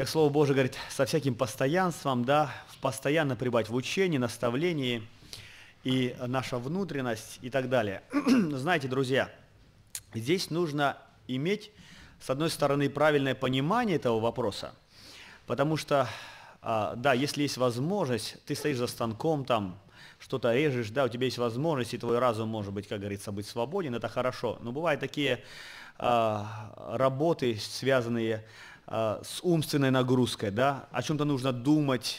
как Слово Божие говорит, со всяким постоянством, да, постоянно пребывать в учении, наставлении и наша внутренность и так далее. Знаете, друзья, здесь нужно иметь, с одной стороны, правильное понимание этого вопроса, потому что, а, да, если есть возможность, ты стоишь за станком там, что-то режешь, да, у тебя есть возможность, и твой разум может быть, как говорится, быть свободен, это хорошо. Но бывают такие а, работы, связанные с Э, с умственной нагрузкой, да, о чем-то нужно думать,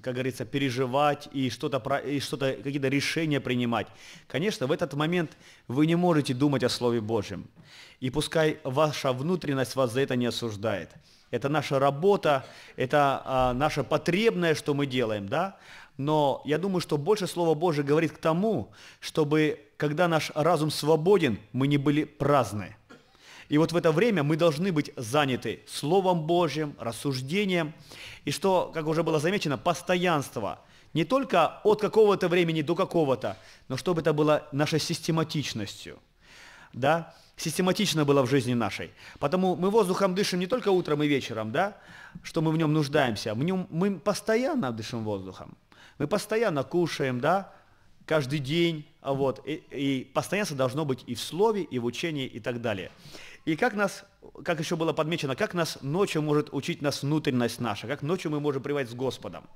как говорится, переживать и что-то, и что-то какие-то решения принимать. Конечно, в этот момент вы не можете думать о Слове Божьем. И пускай ваша внутренность вас за это не осуждает. Это наша работа, это а, наше потребное, что мы делаем, да? Но я думаю, что больше Слово Божье говорит к тому, чтобы, когда наш разум свободен, мы не были праздны. И вот в это время мы должны быть заняты Словом Божьим, рассуждением. И что, как уже было замечено, постоянство. Не только от какого-то времени до какого-то, но чтобы это было нашей систематичностью. Да? Систематично было в жизни нашей. Потому мы воздухом дышим не только утром и вечером, да? что мы в нем нуждаемся. В нем, мы постоянно дышим воздухом. Мы постоянно кушаем, да, каждый день, а вот, и, и постоянство должно быть и в слове, и в учении, и так далее. И как нас, как еще было подмечено, как нас ночью может учить нас внутренность наша, как ночью мы можем пребывать с Господом.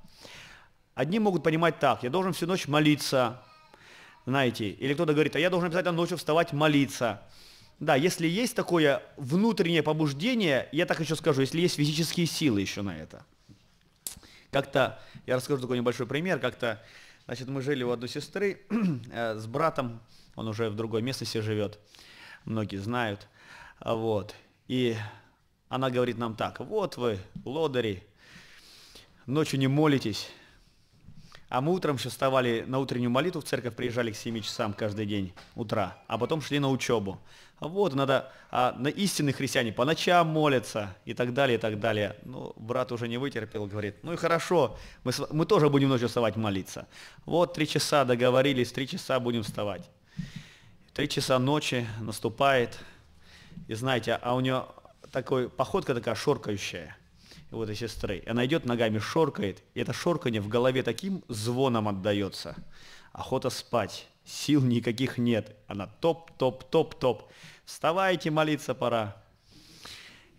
Одни могут понимать так, я должен всю ночь молиться, знаете, или кто-то говорит, а я должен обязательно ночью вставать молиться. Да, если есть такое внутреннее побуждение, я так еще скажу, если есть физические силы еще на это. Как-то, я расскажу такой небольшой пример, как-то, значит, мы жили у одной сестры э, с братом, он уже в другой местности живет, многие знают – вот. И она говорит нам так, вот вы, лодыри, ночью не молитесь. А мы утром еще вставали на утреннюю молитву в церковь, приезжали к 7 часам каждый день утра, а потом шли на учебу. Вот, надо, а на истинных христиане по ночам молятся и так далее, и так далее. Ну, брат уже не вытерпел, говорит, ну и хорошо, мы, мы тоже будем ночью вставать молиться. Вот три часа договорились, три часа будем вставать. Три часа ночи наступает, и знаете, а у нее такой походка такая шоркающая вот и сестры. она идет, ногами шоркает, и это шорканье в голове таким звоном отдается. Охота спать, сил никаких нет. Она топ-топ-топ-топ. Вставайте, молиться пора.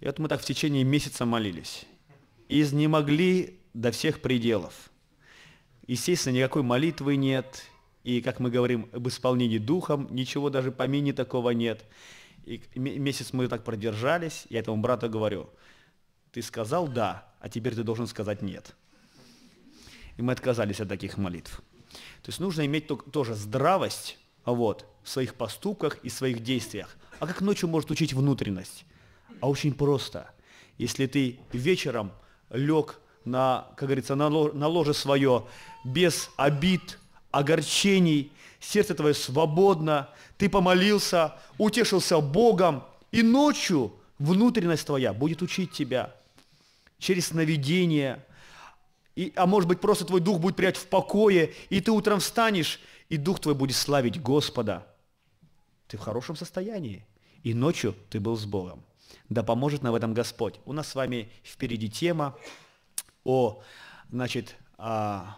И вот мы так в течение месяца молились. Изнемогли до всех пределов. Естественно, никакой молитвы нет, и, как мы говорим, об исполнении духом ничего даже помине такого нет. И месяц мы так продержались, я этому брату говорю, ты сказал «да», а теперь ты должен сказать «нет». И мы отказались от таких молитв. То есть нужно иметь тоже здравость вот, в своих поступках и своих действиях. А как ночью может учить внутренность? А очень просто. Если ты вечером лег на, как говорится, на ложе свое без обид, огорчений – сердце твое свободно, ты помолился, утешился Богом, и ночью внутренность твоя будет учить тебя через сновидение, и, а может быть, просто твой дух будет прять в покое, и ты утром встанешь, и дух твой будет славить Господа. Ты в хорошем состоянии, и ночью ты был с Богом. Да поможет нам в этом Господь. У нас с вами впереди тема о, значит, о а,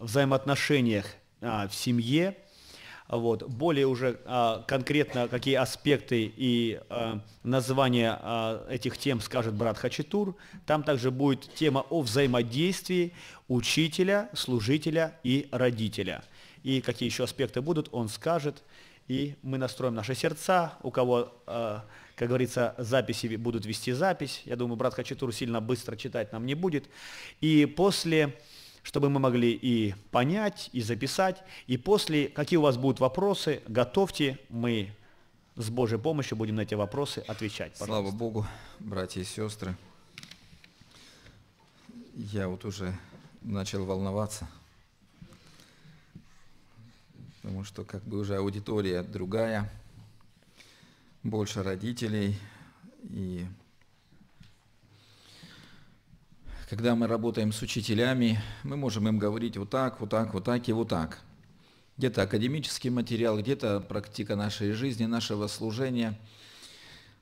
взаимоотношениях а, в семье, вот. Более уже а, конкретно, какие аспекты и а, названия а, этих тем скажет брат Хачатур. Там также будет тема о взаимодействии учителя, служителя и родителя. И какие еще аспекты будут, он скажет. И мы настроим наши сердца. У кого, а, как говорится, записи будут вести запись. Я думаю, брат Хачатур сильно быстро читать нам не будет. И после чтобы мы могли и понять, и записать. И после, какие у вас будут вопросы, готовьте, мы с Божьей помощью будем на эти вопросы отвечать. Пожалуйста. Слава Богу, братья и сестры. Я вот уже начал волноваться, потому что как бы уже аудитория другая, больше родителей, и когда мы работаем с учителями, мы можем им говорить вот так, вот так, вот так и вот так. Где-то академический материал, где-то практика нашей жизни, нашего служения.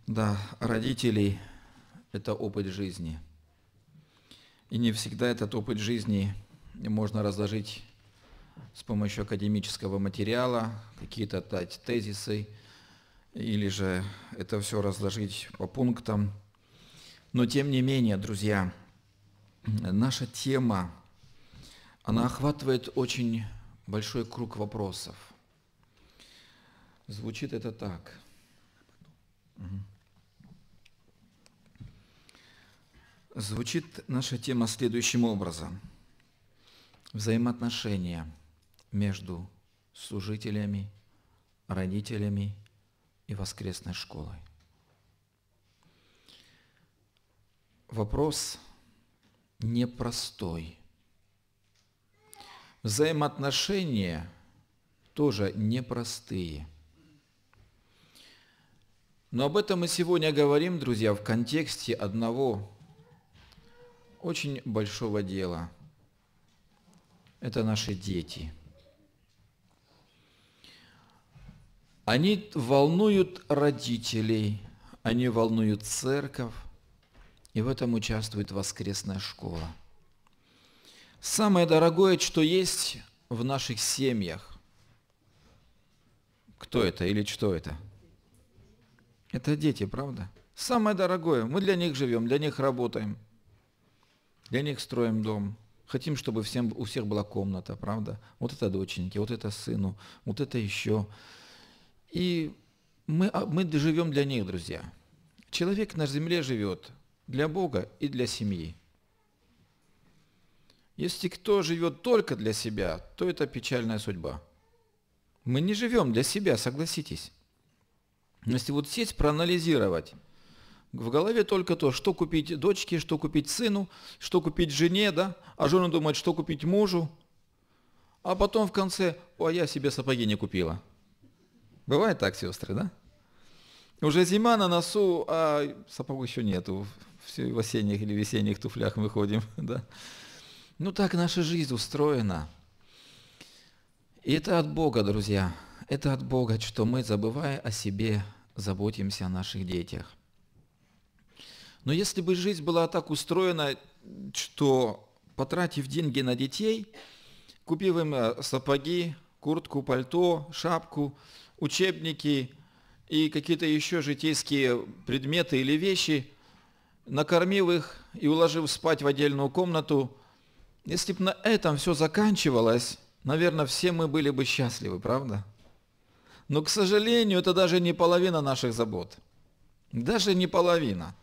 Да, родителей – это опыт жизни. И не всегда этот опыт жизни можно разложить с помощью академического материала, какие-то дать тезисы, или же это все разложить по пунктам. Но тем не менее, друзья – наша тема, она охватывает очень большой круг вопросов. Звучит это так. Звучит наша тема следующим образом. Взаимоотношения между служителями, родителями и воскресной школой. Вопрос – непростой. Взаимоотношения тоже непростые. Но об этом мы сегодня говорим, друзья, в контексте одного очень большого дела. Это наши дети. Они волнуют родителей, они волнуют церковь, и в этом участвует воскресная школа. Самое дорогое, что есть в наших семьях. Кто это или что это? Это дети, правда? Самое дорогое. Мы для них живем, для них работаем, для них строим дом. Хотим, чтобы всем, у всех была комната, правда? Вот это доченьки, вот это сыну, вот это еще. И мы, а, мы живем для них, друзья. Человек на земле живет – для Бога и для семьи. Если кто живет только для себя, то это печальная судьба. Мы не живем для себя, согласитесь. Если вот сесть, проанализировать, в голове только то, что купить дочке, что купить сыну, что купить жене, да, а жена думает, что купить мужу, а потом в конце, о, я себе сапоги не купила. Бывает так, сестры, да? Уже зима на носу, а сапог еще нету все в осенних или весенних туфлях мы ходим, да. Ну так наша жизнь устроена. И это от Бога, друзья. Это от Бога, что мы, забывая о себе, заботимся о наших детях. Но если бы жизнь была так устроена, что потратив деньги на детей, купив им э, сапоги, куртку, пальто, шапку, учебники и какие-то еще житейские предметы или вещи, накормив их и уложив спать в отдельную комнату, если бы на этом все заканчивалось, наверное, все мы были бы счастливы, правда? Но, к сожалению, это даже не половина наших забот. Даже не половина.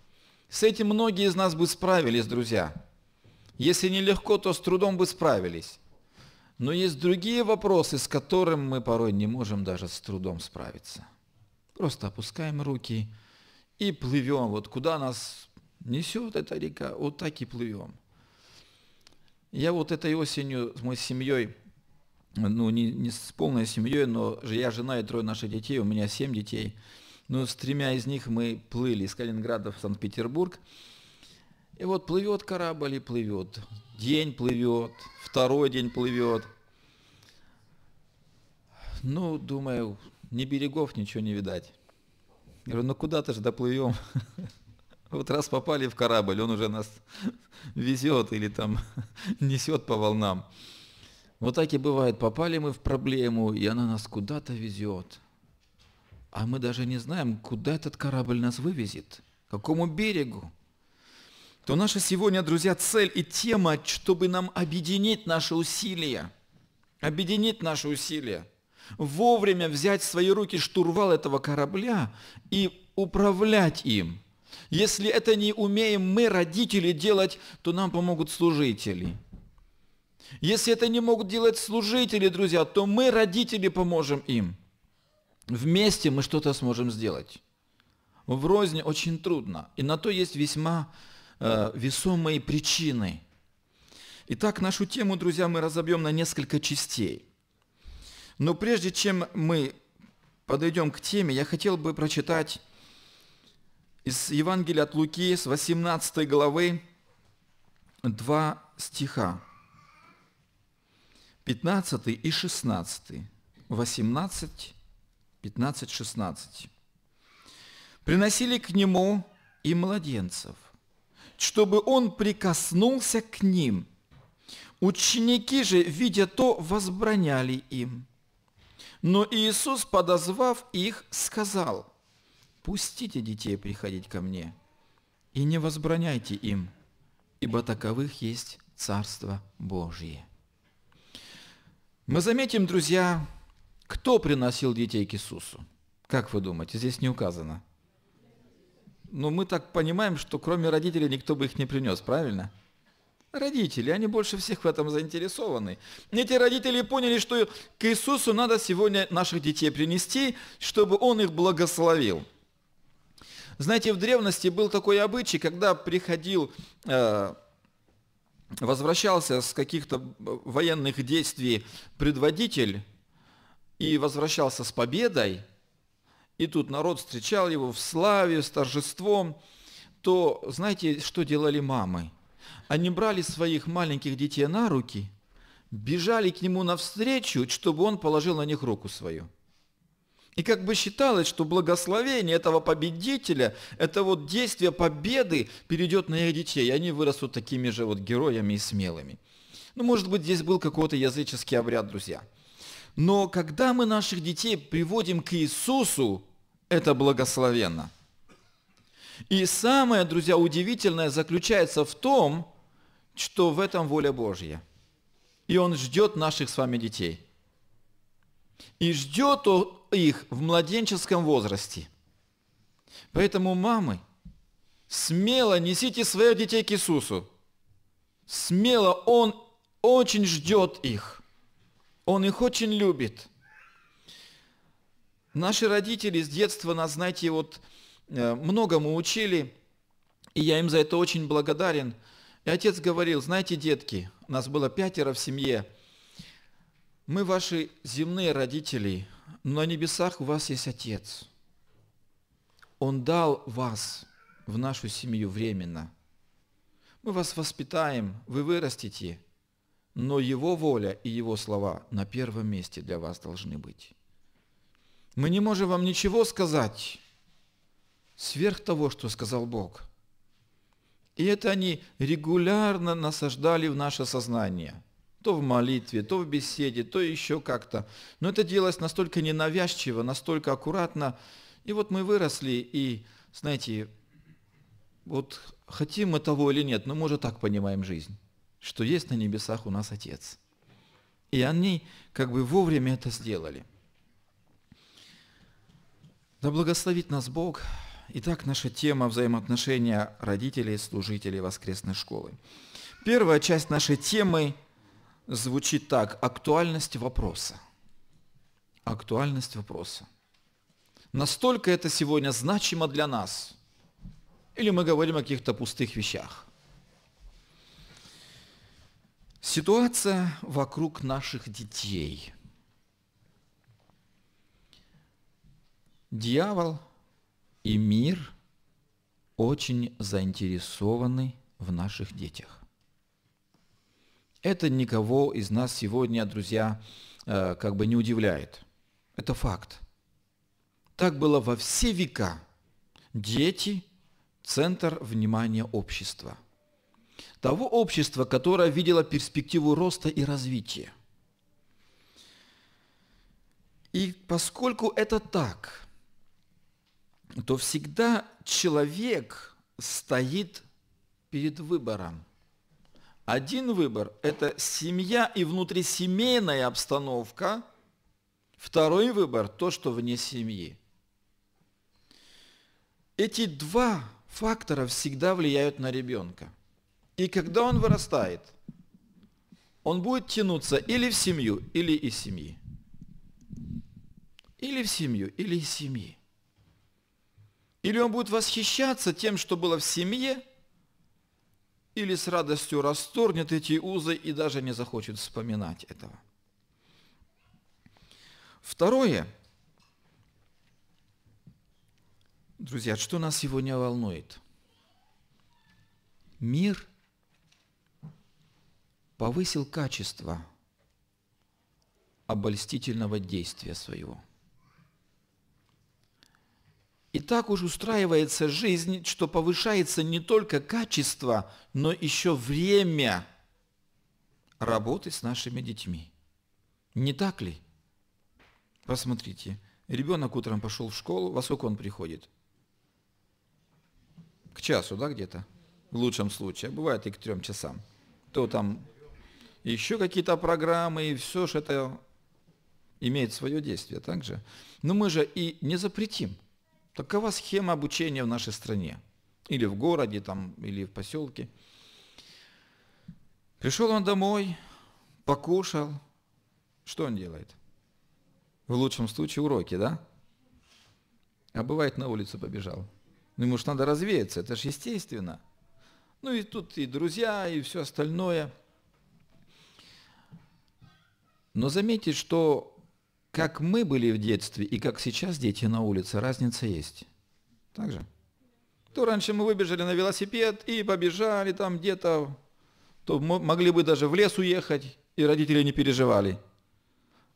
С этим многие из нас бы справились, друзья. Если не легко, то с трудом бы справились. Но есть другие вопросы, с которыми мы порой не можем даже с трудом справиться. Просто опускаем руки и плывем, вот куда нас Несет эта река, вот так и плывем. Я вот этой осенью с моей семьей, ну не, не с полной семьей, но я жена и трое наших детей, у меня семь детей. но ну, с тремя из них мы плыли из Калининграда в Санкт-Петербург. И вот плывет корабль и плывет. День плывет, второй день плывет. Ну, думаю, ни берегов ничего не видать. Я говорю, ну куда-то же доплывем. Вот раз попали в корабль, он уже нас везет или там несет по волнам. Вот так и бывает, попали мы в проблему, и она нас куда-то везет. А мы даже не знаем, куда этот корабль нас вывезет, к какому берегу. То наша сегодня, друзья, цель и тема, чтобы нам объединить наши усилия. Объединить наши усилия. Вовремя взять в свои руки штурвал этого корабля и управлять им – если это не умеем мы, родители, делать, то нам помогут служители. Если это не могут делать служители, друзья, то мы, родители, поможем им. Вместе мы что-то сможем сделать. В розни очень трудно, и на то есть весьма э, весомые причины. Итак, нашу тему, друзья, мы разобьем на несколько частей. Но прежде чем мы подойдем к теме, я хотел бы прочитать из Евангелия от Луки, с 18 главы, два стиха. 15 и 16. 18, 15, 16. «Приносили к нему и младенцев, чтобы он прикоснулся к ним. Ученики же, видя то, возбраняли им. Но Иисус, подозвав их, сказал – Пустите детей приходить ко мне, и не возбраняйте им, ибо таковых есть Царство Божье. Мы заметим, друзья, кто приносил детей к Иисусу. Как вы думаете, здесь не указано. Но ну, мы так понимаем, что кроме родителей никто бы их не принес, правильно? Родители, они больше всех в этом заинтересованы. Эти родители поняли, что к Иисусу надо сегодня наших детей принести, чтобы Он их благословил. Знаете, в древности был такой обычай, когда приходил, э, возвращался с каких-то э, военных действий предводитель и возвращался с победой, и тут народ встречал его в славе, с торжеством, то знаете, что делали мамы? Они брали своих маленьких детей на руки, бежали к нему навстречу, чтобы он положил на них руку свою – и как бы считалось, что благословение этого победителя, это вот действие победы перейдет на их детей, и они вырастут такими же вот героями и смелыми. Ну, может быть, здесь был какой-то языческий обряд, друзья. Но когда мы наших детей приводим к Иисусу, это благословенно. И самое, друзья, удивительное заключается в том, что в этом воля Божья. И Он ждет наших с вами детей. И ждет их в младенческом возрасте. Поэтому, мамы, смело несите своих детей к Иисусу. Смело Он очень ждет их. Он их очень любит. Наши родители с детства нас, знаете, вот э, многому учили, и я им за это очень благодарен. И отец говорил, знаете, детки, у нас было пятеро в семье, мы ваши земные родители, на небесах у вас есть Отец. Он дал вас в нашу семью временно. Мы вас воспитаем, вы вырастете, но Его воля и Его слова на первом месте для вас должны быть. Мы не можем вам ничего сказать сверх того, что сказал Бог. И это они регулярно насаждали в наше сознание – то в молитве, то в беседе, то еще как-то. Но это делалось настолько ненавязчиво, настолько аккуратно. И вот мы выросли, и, знаете, вот хотим мы того или нет, но мы уже так понимаем жизнь, что есть на небесах у нас Отец. И они как бы вовремя это сделали. Да благословит нас Бог. Итак, наша тема взаимоотношения родителей, служителей воскресной школы. Первая часть нашей темы звучит так. Актуальность вопроса. Актуальность вопроса. Настолько это сегодня значимо для нас. Или мы говорим о каких-то пустых вещах. Ситуация вокруг наших детей. Дьявол и мир очень заинтересованы в наших детях. Это никого из нас сегодня, друзья, э, как бы не удивляет. Это факт. Так было во все века. Дети – центр внимания общества. Того общества, которое видело перспективу роста и развития. И поскольку это так, то всегда человек стоит перед выбором – один выбор – это семья и внутрисемейная обстановка. Второй выбор – то, что вне семьи. Эти два фактора всегда влияют на ребенка. И когда он вырастает, он будет тянуться или в семью, или из семьи. Или в семью, или из семьи. Или он будет восхищаться тем, что было в семье – или с радостью расторгнет эти узы и даже не захочет вспоминать этого. Второе. Друзья, что нас сегодня волнует? Мир повысил качество обольстительного действия своего – и так уж устраивается жизнь, что повышается не только качество, но еще время работы с нашими детьми. Не так ли? Посмотрите, ребенок утром пошел в школу, во сколько он приходит? К часу, да, где-то? В лучшем случае, а бывает и к трем часам. То там еще какие-то программы, и все же это имеет свое действие также. Но мы же и не запретим – Такова схема обучения в нашей стране. Или в городе, там, или в поселке. Пришел он домой, покушал. Что он делает? В лучшем случае уроки, да? А бывает на улицу побежал. Ну ему же надо развеяться, это же естественно. Ну и тут и друзья, и все остальное. Но заметьте, что как мы были в детстве и как сейчас дети на улице, разница есть. Так же? То раньше мы выбежали на велосипед и побежали там где-то, то могли бы даже в лес уехать, и родители не переживали.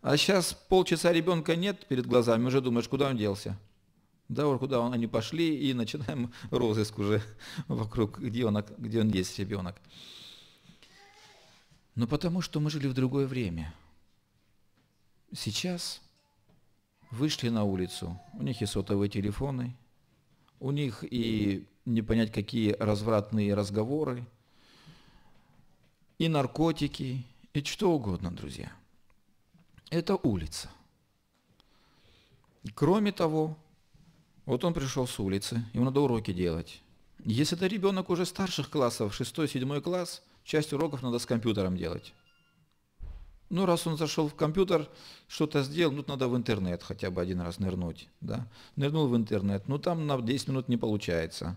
А сейчас полчаса ребенка нет перед глазами, уже думаешь, куда он делся. Да, вот куда он, они пошли, и начинаем розыск уже вокруг, где он, где он есть, ребенок. Но ну, потому что мы жили в другое время – сейчас вышли на улицу, у них и сотовые телефоны, у них и не понять какие развратные разговоры, и наркотики, и что угодно, друзья. Это улица. Кроме того, вот он пришел с улицы, ему надо уроки делать. Если это ребенок уже старших классов, 6-7 класс, часть уроков надо с компьютером делать. Ну, раз он зашел в компьютер, что-то сделал, ну, надо в интернет хотя бы один раз нырнуть, да. Нырнул в интернет, ну, там на 10 минут не получается.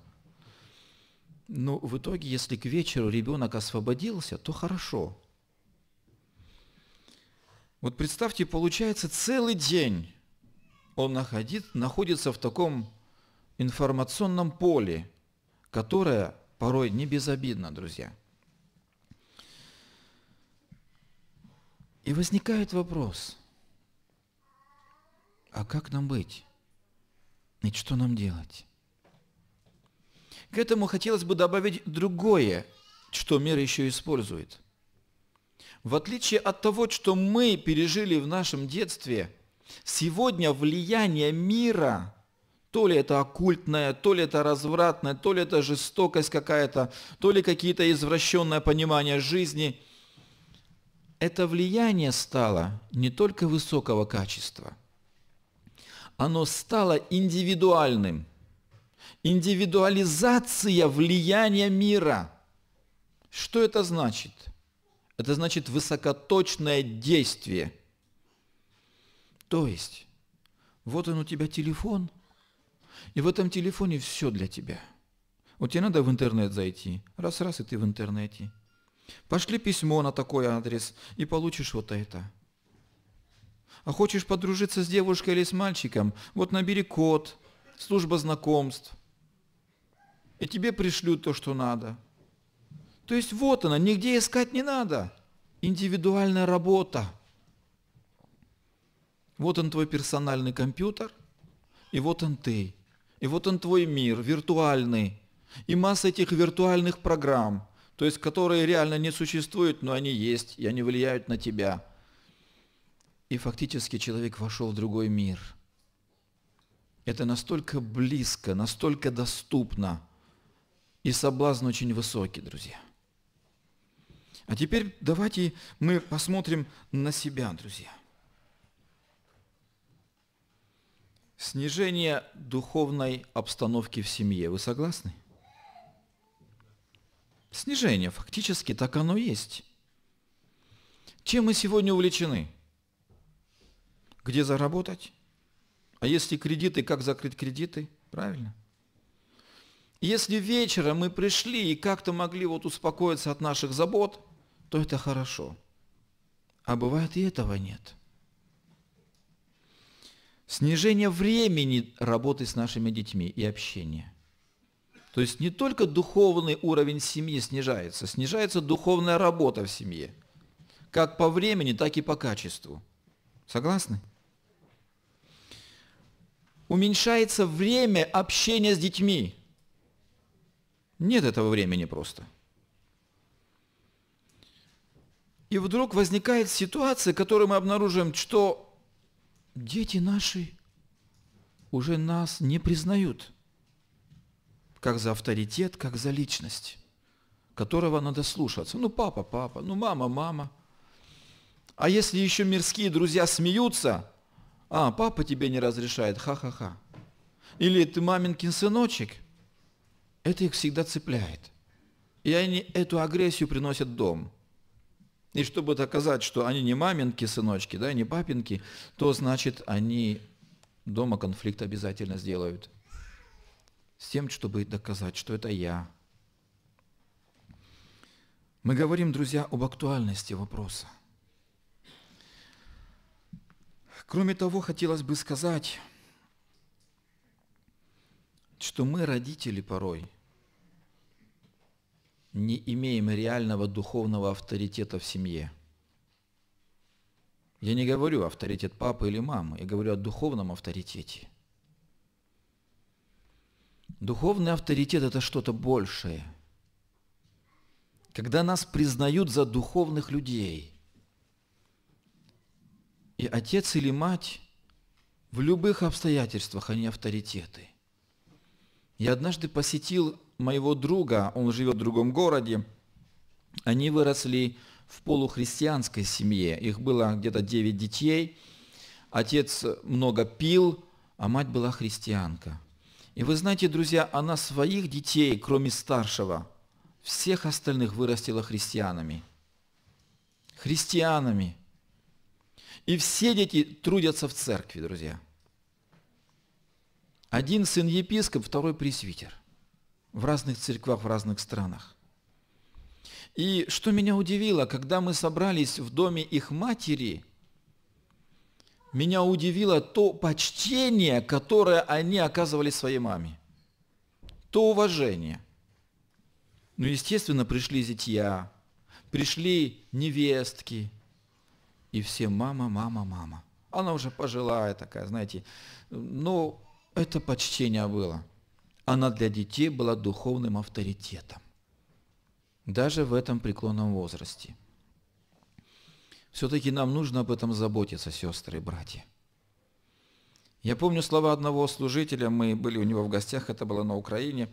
Ну, в итоге, если к вечеру ребенок освободился, то хорошо. Вот представьте, получается целый день он находит, находится в таком информационном поле, которое порой не безобидно, друзья. И возникает вопрос, а как нам быть? И что нам делать? К этому хотелось бы добавить другое, что мир еще использует. В отличие от того, что мы пережили в нашем детстве, сегодня влияние мира, то ли это оккультное, то ли это развратное, то ли это жестокость какая-то, то ли какие-то извращенные понимания жизни – это влияние стало не только высокого качества, оно стало индивидуальным. Индивидуализация влияния мира. Что это значит? Это значит высокоточное действие. То есть, вот он у тебя телефон, и в этом телефоне все для тебя. Вот тебе надо в интернет зайти. Раз-раз, и ты в интернете. Пошли письмо на такой адрес, и получишь вот это. А хочешь подружиться с девушкой или с мальчиком, вот набери код, служба знакомств, и тебе пришлют то, что надо. То есть вот она, нигде искать не надо. Индивидуальная работа. Вот он твой персональный компьютер, и вот он ты. И вот он твой мир, виртуальный. И масса этих виртуальных программ – то есть которые реально не существуют, но они есть, и они влияют на тебя. И фактически человек вошел в другой мир. Это настолько близко, настолько доступно. И соблазн очень высокий, друзья. А теперь давайте мы посмотрим на себя, друзья. Снижение духовной обстановки в семье. Вы согласны? Снижение, фактически так оно есть. Чем мы сегодня увлечены? Где заработать? А если кредиты, как закрыть кредиты? Правильно? Если вечером мы пришли и как-то могли вот успокоиться от наших забот, то это хорошо. А бывает и этого нет. Снижение времени работы с нашими детьми и общения – то есть не только духовный уровень семьи снижается, снижается духовная работа в семье. Как по времени, так и по качеству. Согласны? Уменьшается время общения с детьми. Нет этого времени просто. И вдруг возникает ситуация, которую мы обнаруживаем, что дети наши уже нас не признают – как за авторитет, как за личность, которого надо слушаться. Ну, папа, папа, ну, мама, мама. А если еще мирские друзья смеются, а, папа тебе не разрешает, ха-ха-ха. Или ты маменькин сыночек, это их всегда цепляет. И они эту агрессию приносят в дом. И чтобы доказать, что они не маменки сыночки, да, не папинки, то значит они дома конфликт обязательно сделают – с тем, чтобы доказать, что это я. Мы говорим, друзья, об актуальности вопроса. Кроме того, хотелось бы сказать, что мы, родители, порой не имеем реального духовного авторитета в семье. Я не говорю авторитет папы или мамы, я говорю о духовном авторитете – Духовный авторитет – это что-то большее. Когда нас признают за духовных людей, и отец или мать в любых обстоятельствах, они авторитеты. Я однажды посетил моего друга, он живет в другом городе, они выросли в полухристианской семье, их было где-то 9 детей, отец много пил, а мать была христианка – и вы знаете, друзья, она своих детей, кроме старшего, всех остальных вырастила христианами. Христианами. И все дети трудятся в церкви, друзья. Один сын епископ, второй пресвитер. В разных церквах, в разных странах. И что меня удивило, когда мы собрались в доме их матери – меня удивило то почтение, которое они оказывали своей маме, то уважение. Ну, естественно, пришли зятья, пришли невестки, и все мама, мама, мама. Она уже пожилая такая, знаете, но это почтение было. Она для детей была духовным авторитетом, даже в этом преклонном возрасте – все-таки нам нужно об этом заботиться, сестры и братья. Я помню слова одного служителя, мы были у него в гостях, это было на Украине,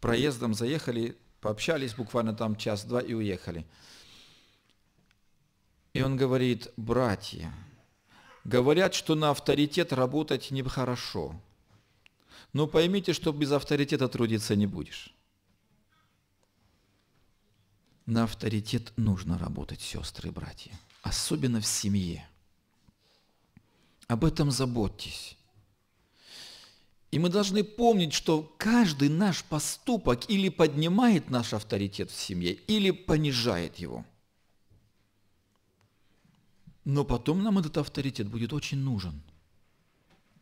проездом заехали, пообщались буквально там час-два и уехали. И он говорит, братья, говорят, что на авторитет работать нехорошо. Но поймите, что без авторитета трудиться не будешь. На авторитет нужно работать, сестры и братья особенно в семье. Об этом заботьтесь. И мы должны помнить, что каждый наш поступок или поднимает наш авторитет в семье, или понижает его. Но потом нам этот авторитет будет очень нужен.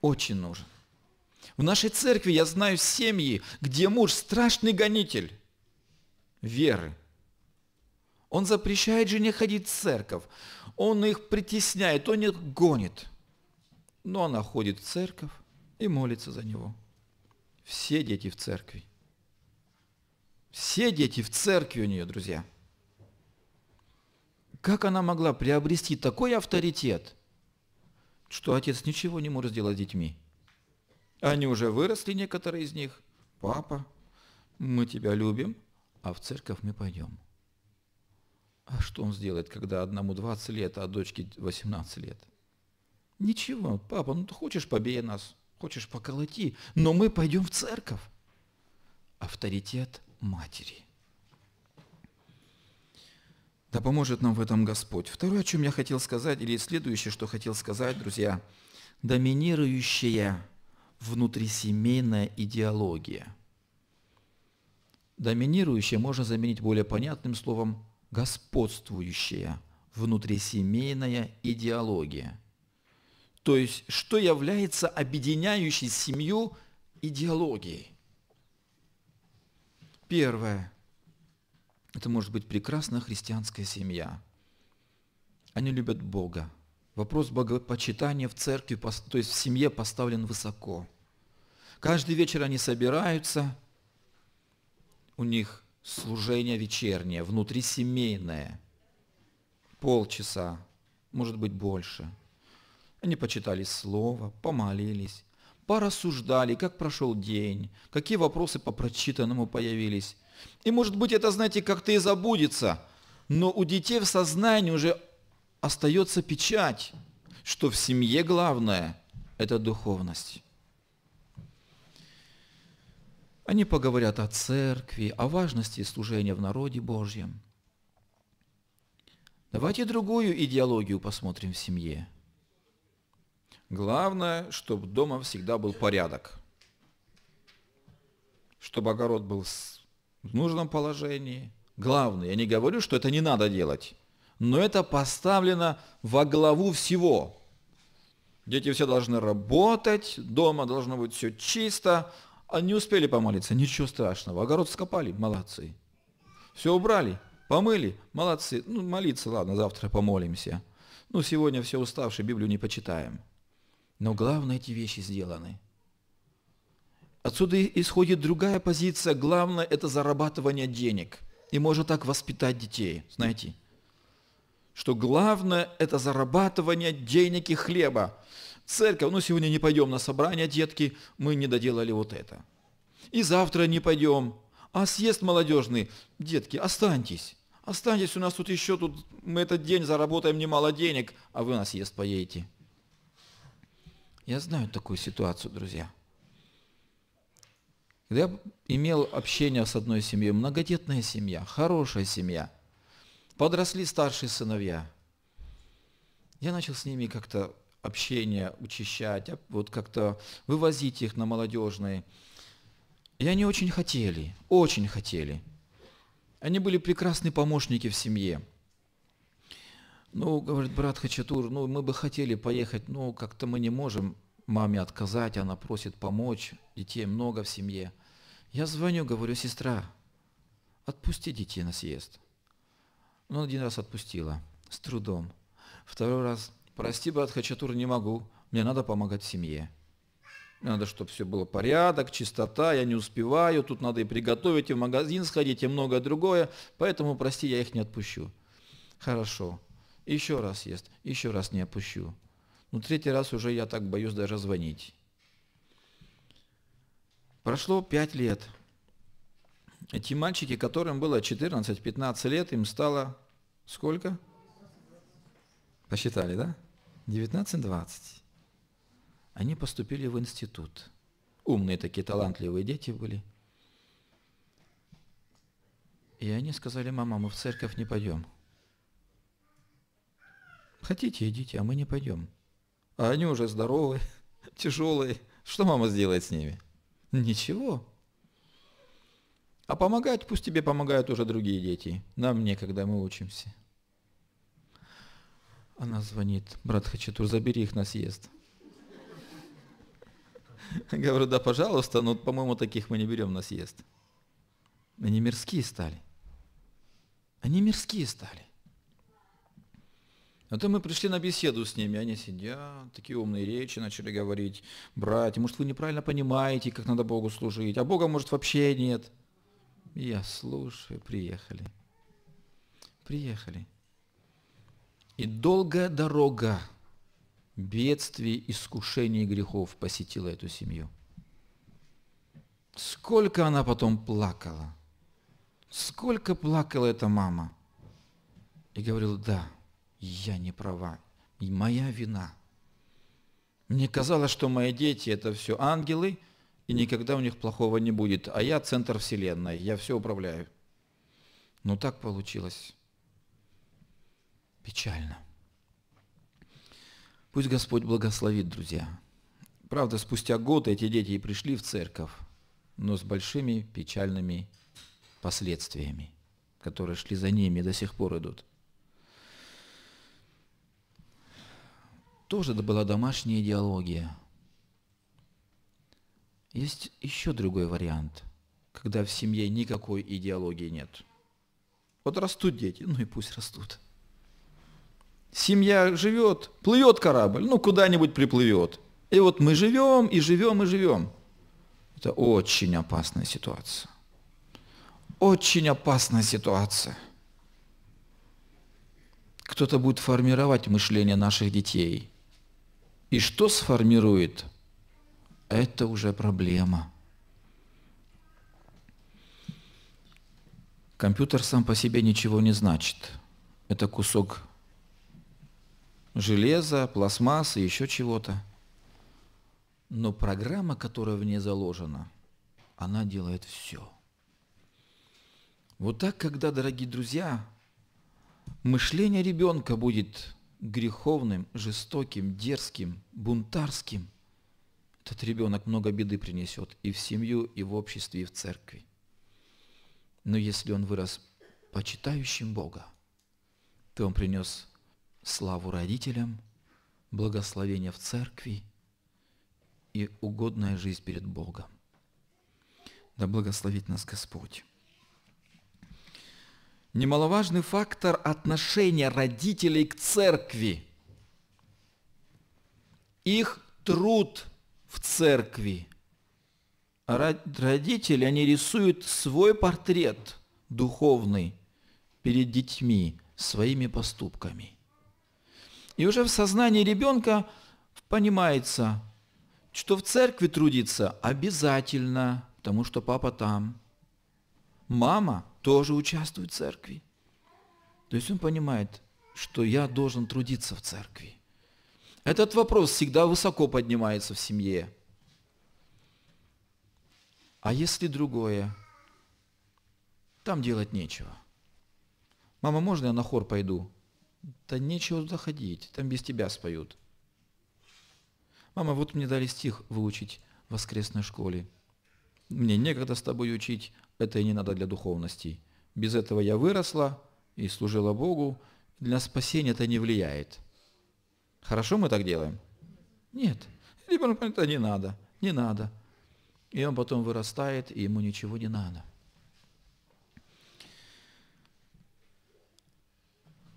Очень нужен. В нашей церкви я знаю семьи, где муж страшный гонитель веры – он запрещает жене ходить в церковь. Он их притесняет, он их гонит. Но она ходит в церковь и молится за него. Все дети в церкви. Все дети в церкви у нее, друзья. Как она могла приобрести такой авторитет, что отец ничего не может сделать с детьми? Они уже выросли, некоторые из них. Папа, мы тебя любим, а в церковь мы пойдем. А что он сделает, когда одному 20 лет, а дочке 18 лет? Ничего, папа, ну ты хочешь побей нас, хочешь поколоти, но мы пойдем в церковь. Авторитет матери. Да поможет нам в этом Господь. Второе, о чем я хотел сказать, или следующее, что хотел сказать, друзья, доминирующая внутрисемейная идеология. Доминирующая можно заменить более понятным словом господствующая внутрисемейная идеология. То есть, что является объединяющей семью идеологией. Первое. Это может быть прекрасная христианская семья. Они любят Бога. Вопрос богопочитания в церкви, то есть в семье поставлен высоко. Каждый вечер они собираются, у них служение вечернее, внутрисемейное, полчаса, может быть, больше. Они почитали слово, помолились, порассуждали, как прошел день, какие вопросы по прочитанному появились. И, может быть, это, знаете, как-то и забудется, но у детей в сознании уже остается печать, что в семье главное – это духовность. Они поговорят о церкви, о важности служения в народе Божьем. Давайте другую идеологию посмотрим в семье. Главное, чтобы дома всегда был порядок, чтобы огород был в нужном положении. Главное, я не говорю, что это не надо делать, но это поставлено во главу всего. Дети все должны работать, дома должно быть все чисто, а не успели помолиться, ничего страшного. Огород скопали, молодцы. Все убрали, помыли, молодцы. Ну, молиться, ладно, завтра помолимся. Ну, сегодня все уставшие, Библию не почитаем. Но главное, эти вещи сделаны. Отсюда исходит другая позиция. Главное – это зарабатывание денег. И можно так воспитать детей, знаете. Что главное – это зарабатывание денег и хлеба церковь, ну сегодня не пойдем на собрание, детки, мы не доделали вот это. И завтра не пойдем. А съезд молодежный, детки, останьтесь. Останьтесь, у нас тут еще, тут мы этот день заработаем немало денег, а вы на съезд поедете. Я знаю такую ситуацию, друзья. Когда я имел общение с одной семьей, многодетная семья, хорошая семья, подросли старшие сыновья, я начал с ними как-то общение учащать, а вот как-то вывозить их на молодежные. И они очень хотели, очень хотели. Они были прекрасные помощники в семье. Ну, говорит, брат Хачатур, ну, мы бы хотели поехать, но как-то мы не можем маме отказать, она просит помочь, детей много в семье. Я звоню, говорю, сестра, отпусти детей на съезд. Ну, один раз отпустила, с трудом. Второй раз прости, брат Хачатур, не могу, мне надо помогать семье. Мне надо, чтобы все было порядок, чистота, я не успеваю, тут надо и приготовить, и в магазин сходить, и многое другое, поэтому, прости, я их не отпущу. Хорошо. Еще раз ест, еще раз не опущу. Ну, третий раз уже я так боюсь даже звонить. Прошло пять лет. Эти мальчики, которым было 14-15 лет, им стало сколько? Посчитали, да? 19-20. Они поступили в институт. Умные такие, талантливые дети были. И они сказали, мама, мы в церковь не пойдем. Хотите, идите, а мы не пойдем. А они уже здоровые, тяжелые. Что мама сделает с ними? Ничего. А помогать, пусть тебе помогают уже другие дети. Нам некогда, мы учимся. Она звонит, брат Хачатур, забери их на съезд. Говорю, да, пожалуйста, но, по-моему, таких мы не берем на съезд. Они мирские стали. Они мирские стали. А то мы пришли на беседу с ними, они сидят, такие умные речи начали говорить. Братья, может, вы неправильно понимаете, как надо Богу служить, а Бога, может, вообще нет. Я слушаю, приехали. Приехали. И долгая дорога бедствий, искушений и грехов посетила эту семью. Сколько она потом плакала. Сколько плакала эта мама. И говорила, да, я не права, и моя вина. Мне казалось, что мои дети – это все ангелы, и никогда у них плохого не будет, а я центр вселенной, я все управляю. Но так получилось. Печально. Пусть Господь благословит, друзья. Правда, спустя год эти дети и пришли в церковь, но с большими печальными последствиями, которые шли за ними и до сих пор идут. Тоже это была домашняя идеология. Есть еще другой вариант, когда в семье никакой идеологии нет. Вот растут дети, ну и пусть растут. Семья живет, плывет корабль, ну куда-нибудь приплывет. И вот мы живем, и живем, и живем. Это очень опасная ситуация. Очень опасная ситуация. Кто-то будет формировать мышление наших детей. И что сформирует? Это уже проблема. Компьютер сам по себе ничего не значит. Это кусок железа, пластмассы, еще чего-то. Но программа, которая в ней заложена, она делает все. Вот так, когда, дорогие друзья, мышление ребенка будет греховным, жестоким, дерзким, бунтарским, этот ребенок много беды принесет и в семью, и в обществе, и в церкви. Но если он вырос почитающим Бога, то он принес славу родителям, благословение в церкви и угодная жизнь перед Богом. Да благословит нас Господь. Немаловажный фактор отношения родителей к церкви. Их труд в церкви. Родители, они рисуют свой портрет духовный перед детьми своими поступками – и уже в сознании ребенка понимается, что в церкви трудиться обязательно, потому что папа там. Мама тоже участвует в церкви. То есть он понимает, что я должен трудиться в церкви. Этот вопрос всегда высоко поднимается в семье. А если другое? Там делать нечего. Мама, можно я на хор пойду? Да нечего туда ходить, там без тебя споют. Мама, вот мне дали стих выучить в воскресной школе. Мне некогда с тобой учить, это и не надо для духовности. Без этого я выросла и служила Богу, для спасения это не влияет. Хорошо мы так делаем? Нет. либо это не надо, не надо. И он потом вырастает, и ему ничего не надо.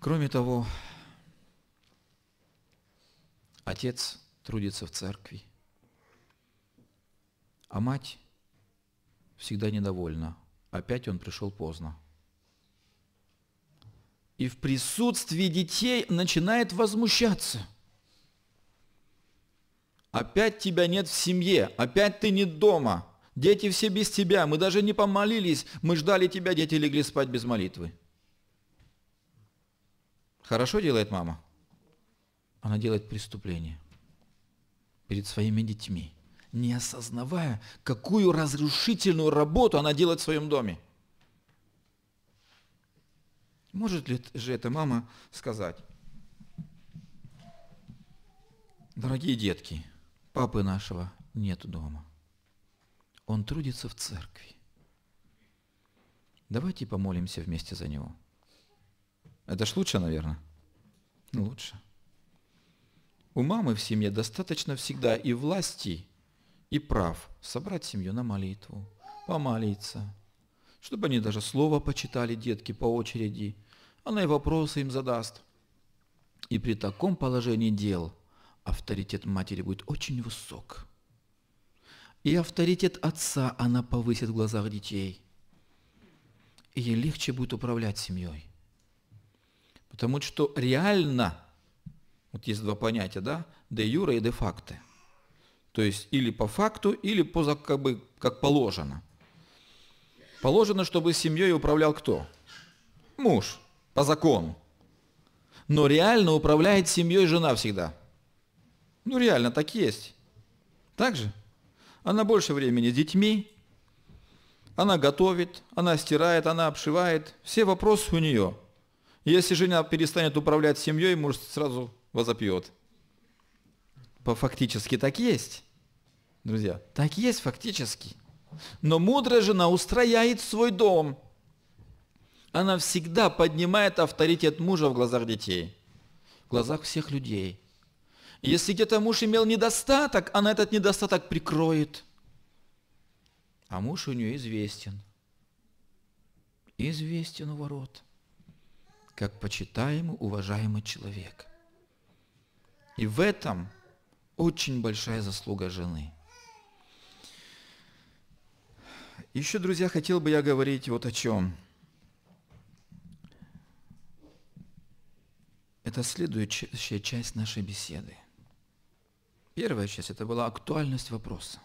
Кроме того, отец трудится в церкви, а мать всегда недовольна. Опять он пришел поздно. И в присутствии детей начинает возмущаться. Опять тебя нет в семье, опять ты не дома, дети все без тебя, мы даже не помолились, мы ждали тебя, дети легли спать без молитвы. Хорошо делает мама? Она делает преступление перед своими детьми, не осознавая, какую разрушительную работу она делает в своем доме. Может ли же эта мама сказать, дорогие детки, папы нашего нет дома. Он трудится в церкви. Давайте помолимся вместе за него. Это ж лучше, наверное? Ну, лучше. У мамы в семье достаточно всегда и власти, и прав собрать семью на молитву, помолиться, чтобы они даже слово почитали детки по очереди, она и вопросы им задаст. И при таком положении дел авторитет матери будет очень высок. И авторитет отца она повысит в глазах детей. И ей легче будет управлять семьей потому что реально, вот есть два понятия, да, де юра и де факты. То есть или по факту, или по, как, бы, как положено. Положено, чтобы семьей управлял кто? Муж, по закону. Но реально управляет семьей жена всегда. Ну реально, так есть. Так же? Она больше времени с детьми, она готовит, она стирает, она обшивает. Все вопросы у нее – если жена перестанет управлять семьей, муж сразу возопьет. Фактически так есть, друзья. Так есть фактически. Но мудрая жена устрояет свой дом. Она всегда поднимает авторитет мужа в глазах детей, в глазах всех людей. Если где-то муж имел недостаток, она этот недостаток прикроет. А муж у нее известен. Известен у ворот как почитаемый, уважаемый человек. И в этом очень большая заслуга жены. Еще, друзья, хотел бы я говорить вот о чем. Это следующая часть нашей беседы. Первая часть – это была актуальность вопроса.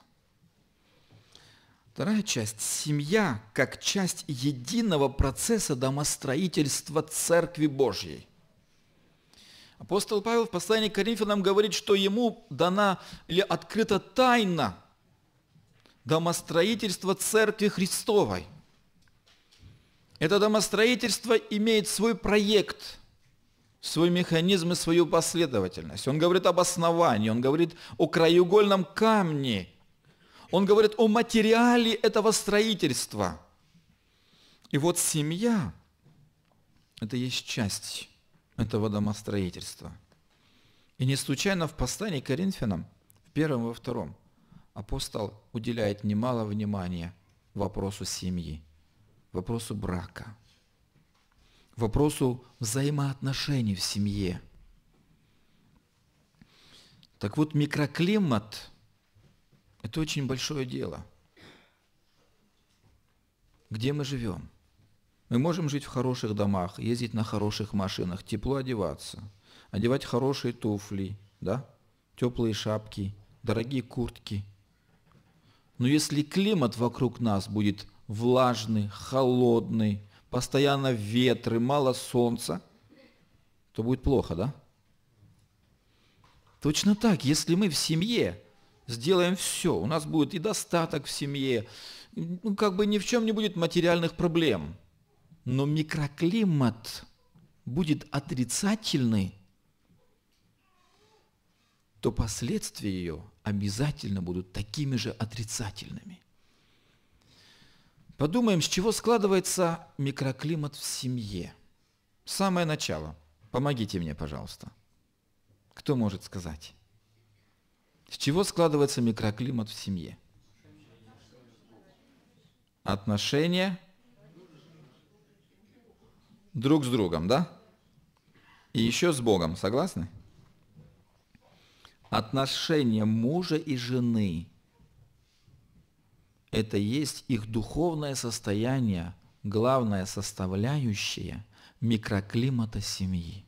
Вторая часть – семья, как часть единого процесса домостроительства Церкви Божьей. Апостол Павел в послании к Коринфянам говорит, что ему дана или открыта тайна домостроительства Церкви Христовой. Это домостроительство имеет свой проект, свой механизм и свою последовательность. Он говорит об основании, он говорит о краеугольном камне – он говорит о материале этого строительства. И вот семья – это есть часть этого домостроительства. И не случайно в послании к Коринфянам, в первом и во втором, апостол уделяет немало внимания вопросу семьи, вопросу брака, вопросу взаимоотношений в семье. Так вот, микроклимат – это очень большое дело. Где мы живем? Мы можем жить в хороших домах, ездить на хороших машинах, тепло одеваться, одевать хорошие туфли, да? теплые шапки, дорогие куртки. Но если климат вокруг нас будет влажный, холодный, постоянно ветры, мало солнца, то будет плохо, да? Точно так, если мы в семье, сделаем все, у нас будет и достаток в семье, ну, как бы ни в чем не будет материальных проблем. Но микроклимат будет отрицательный, то последствия ее обязательно будут такими же отрицательными. Подумаем, с чего складывается микроклимат в семье. Самое начало. Помогите мне, пожалуйста. Кто может сказать? С чего складывается микроклимат в семье? Отношения друг с другом, да? И еще с Богом, согласны? Отношения мужа и жены – это есть их духовное состояние, главная составляющая микроклимата семьи.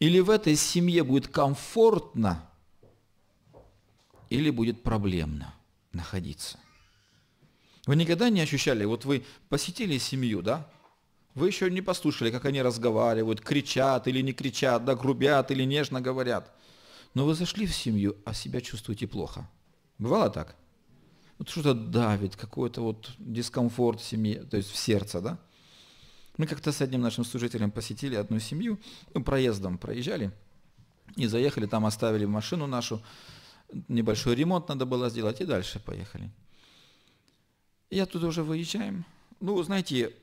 Или в этой семье будет комфортно, или будет проблемно находиться. Вы никогда не ощущали, вот вы посетили семью, да? Вы еще не послушали, как они разговаривают, кричат или не кричат, да, грубят или нежно говорят. Но вы зашли в семью, а себя чувствуете плохо. Бывало так? Вот что-то давит, какой-то вот дискомфорт в семье, то есть в сердце, да? Мы как-то с одним нашим служителем посетили одну семью, ну, проездом проезжали, и заехали, там оставили машину нашу, небольшой ремонт надо было сделать, и дальше поехали. я оттуда уже выезжаем. Ну, знаете,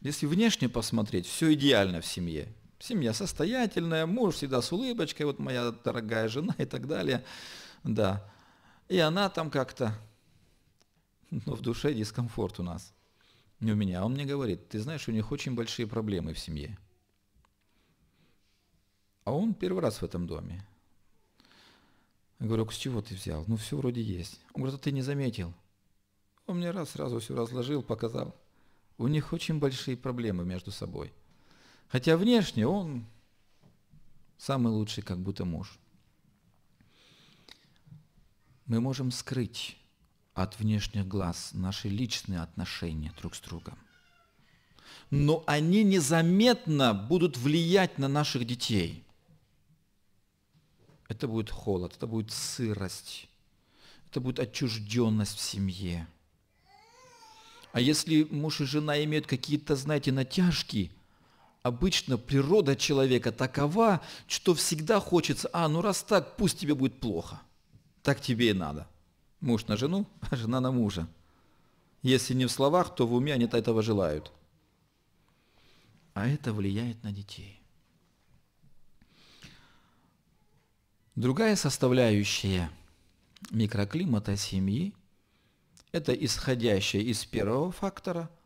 если внешне посмотреть, все идеально в семье. Семья состоятельная, муж всегда с улыбочкой, вот моя дорогая жена и так далее. Да. И она там как-то, но ну, в душе дискомфорт у нас. Не у меня, он мне говорит, ты знаешь, у них очень большие проблемы в семье. А он первый раз в этом доме. Я говорю, а с чего ты взял? Ну все вроде есть. Он говорит, а ты не заметил. Он мне раз сразу все разложил, показал. У них очень большие проблемы между собой. Хотя внешне он самый лучший как будто муж. Мы можем скрыть от внешних глаз наши личные отношения друг с другом. Но они незаметно будут влиять на наших детей – это будет холод, это будет сырость, это будет отчужденность в семье. А если муж и жена имеют какие-то, знаете, натяжки, обычно природа человека такова, что всегда хочется, а, ну раз так, пусть тебе будет плохо. Так тебе и надо. Муж на жену, а жена на мужа. Если не в словах, то в уме они этого желают. А это влияет на детей. Другая составляющая микроклимата семьи – это исходящая из первого фактора –